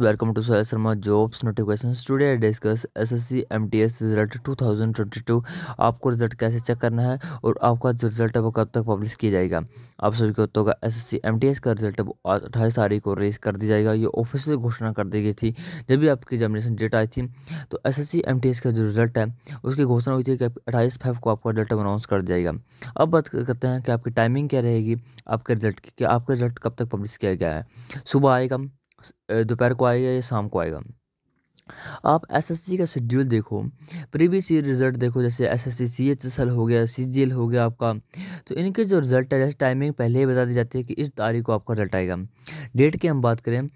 welcome to So Sharma to notification studio discuss S S C M T S result two thousand twenty two आपको रिजल्ट कैसे check करना है और आपका जो रिजल्ट है वो कब तक पब्लिश किया जाएगा आप सभी को होगा S S C M T S का रिजल्ट वो अट्ठाईस तारीख को रिलीज कर दी जाएगा ये ऑफिशियल घोषणा कर दी गई थी जब भी आपकी एग्जामिनेशन डेट आई थी तो S S C M T S का जो रिजल्ट है उसकी घोषणा हुई थी कि अट्ठाईस फाइव को आपका रिजल्ट अनाउंस कर दिया जाएगा अब बात करते हैं कि आपकी टाइमिंग क्या रहेगी आपके रिजल्ट की कि आपका रिजल्ट कब तक पब्लिश किया गया है सुबह आएगा दोपहर को आएगा या शाम को आएगा आप एसएससी का शेड्यूल देखो प्रीवियस ईयर रिजल्ट देखो जैसे एसएससी सीएचएसएल हो गया सीजीएल हो गया आपका तो इनके जो रिजल्ट है जैसे टाइमिंग पहले ही बता दी जाती है कि इस तारीख को आपका रिजल्ट आएगा डेट की हम बात करें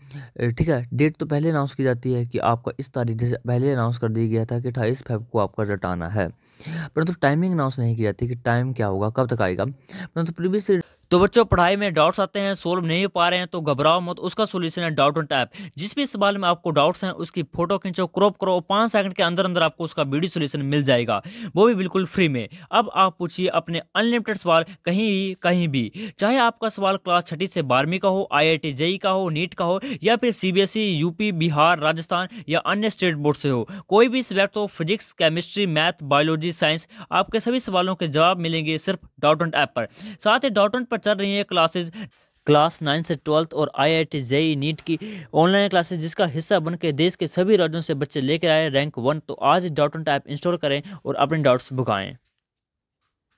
ठीक है डेट तो पहले अनाउंस की जाती है कि आपका इस तारीख जैसे पहले अनाउंस कर दिया गया था कि अठाईस फेब को आपका रिजल्ट आना है परंतु तो टाइमिंग अनाउंस नहीं की जाती कि टाइम क्या होगा कब तक आएगा परंतु तो प्रीवियस तो बच्चों पढ़ाई में डाउट्स आते हैं सोल्व नहीं हो पा रहे हैं तो घबराओ मत उसका सोल्यूशन है डाउट ऑन टैप जिस भी सवाल में आपको डाउट्स हैं उसकी फोटो खींचो क्रॉप करो पांच पाँच सेकंड के अंदर अंदर आपको उसका वीडियो सोल्यूशन मिल जाएगा वो भी बिल्कुल फ्री में अब आप पूछिए अपने अनलिमिटेड सवाल कहीं भी कहीं भी चाहे आपका सवाल क्लास छठी से बारहवीं का हो आई आई e का हो नीट का हो या फिर सी यूपी बिहार राजस्थान या अन्य स्टेट बोर्ड से हो कोई भी सब्जेक्ट हो physics chemistry math biology science आपके सभी सवालों के जवाब मिलेंगे सिर्फ डाउट ऑन ऐप पर साथ ही डाउट पर पर चल रही है क्लासेज क्लास नाइन से ट्वेल्थ और I I T JEE NEET की ऑनलाइन क्लासेस जिसका हिस्सा बन के देश के सभी राज्यों से बच्चे लेकर आए रैंक वन तो आज डॉट टाइप इंस्टॉल करें और अपने डाउट्स भुगाएं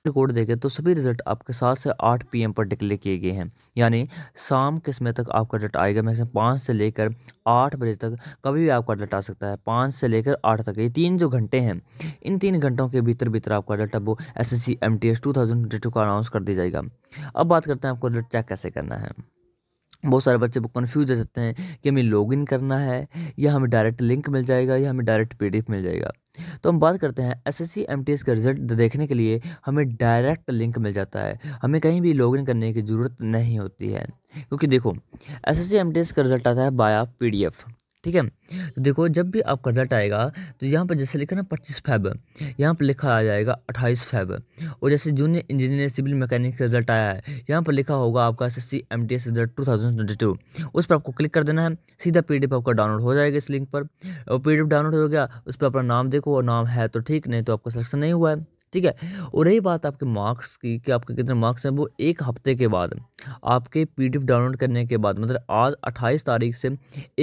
कोड देखें तो सभी रिजल्ट आपके सात से आठ पीएम पर डिक्लेयर किए गए हैं यानी शाम के समय तक आपका रिजल्ट आएगा मैं पाँच से लेकर आठ बजे तक कभी भी आपका रिजल्ट आ सकता है पाँच से लेकर आठ तक ये तीन जो घंटे हैं इन तीन घंटों के भीतर भीतर आपका रिजल्ट अब वो S S C M T S two thousand two का अनाउंस कर दिया जाएगा अब बात करते हैं आपको रिजल्ट चेक कैसे करना है बहुत सारे बच्चे कन्फ्यूज हो सकते हैं कि हमें लॉगिन करना है या हमें डायरेक्ट लिंक मिल जाएगा या हमें डायरेक्ट पीडीएफ मिल जाएगा तो हम बात करते हैं एसएससी एमटीएस का रिजल्ट देखने के लिए हमें डायरेक्ट लिंक मिल जाता है हमें कहीं भी लॉगिन करने की ज़रूरत नहीं होती है क्योंकि देखो एसएससी एमटीएस का रिजल्ट आता है बाया पीडीएफ ठीक है तो देखो जब भी आपका रिजल्ट आएगा तो यहाँ पर जैसे लिखा ना पच्चीस फैब यहाँ पर लिखा आ जाएगा अट्ठाईस फैब और जैसे जूनियर इंजीनियर सिविल मैकेनिक का रिजल्ट आया है यहाँ पर लिखा होगा आपका S S C M T S result two thousand twenty two उस पर आपको क्लिक कर देना है सीधा पी डी एफ आपका डाउनलोड हो जाएगा इस लिंक पर और पी डी एफ डाउनलोड हो गया उस पर अपना नाम देखो और नाम है तो ठीक नहीं तो आपका सिलेक्शन नहीं हुआ है ठीक है और रही बात आपके मार्क्स की कि आपके कितने मार्क्स हैं वो एक हफ्ते के बाद आपके पीडीएफ डाउनलोड करने के बाद मतलब आज 28 तारीख से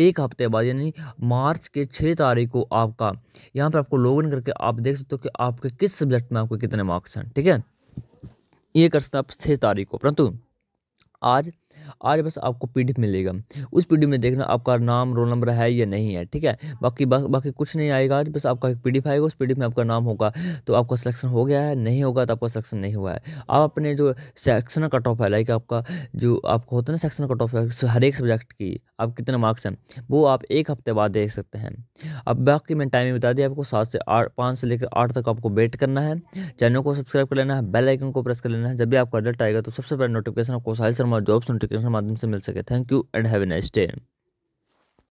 एक हफ्ते बाद यानी मार्च के 6 तारीख को आपका यहाँ पर आपको लॉग इन करके आप देख सकते हो कि आपके किस सब्जेक्ट में आपके कितने मार्क्स हैं ठीक है ये कर सकते हैं आप छः तारीख को परंतु आज आज बस आपको पी मिलेगा उस पी में देखना आपका नाम रोल नंबर है या नहीं है ठीक है बाकी बा, बाकी कुछ नहीं आएगा आज बस आपका एक पी आएगा उस पी में आपका नाम होगा तो आपका सिलेक्शन हो गया है नहीं होगा तो आपका सिलेक्शन नहीं हुआ है आप अपने जो सेक्शन कट ऑफ है लाइक आपका जो आपको होता है ना सेक्शन कट ऑफ हर एक सब्जेक्ट की आप कितने मार्क्स हैं वो आप एक हफ्ते बाद देख सकते हैं अब बाकी मैंने टाइमिंग बता दिया आपको सात से आठ पाँच से लेकर आठ तक आपको वेट करना है चैनल को सब्सक्राइब कर लेना है बेल आइकन को प्रेस कर लेना है जब भी आपका अलर्ट आएगा तो सबसे पहले नोटिफिकेशन आपको साहिल शर्मा जॉब्स नोटिफिकेशन माध्यम से मिल सके thank you and have a nice day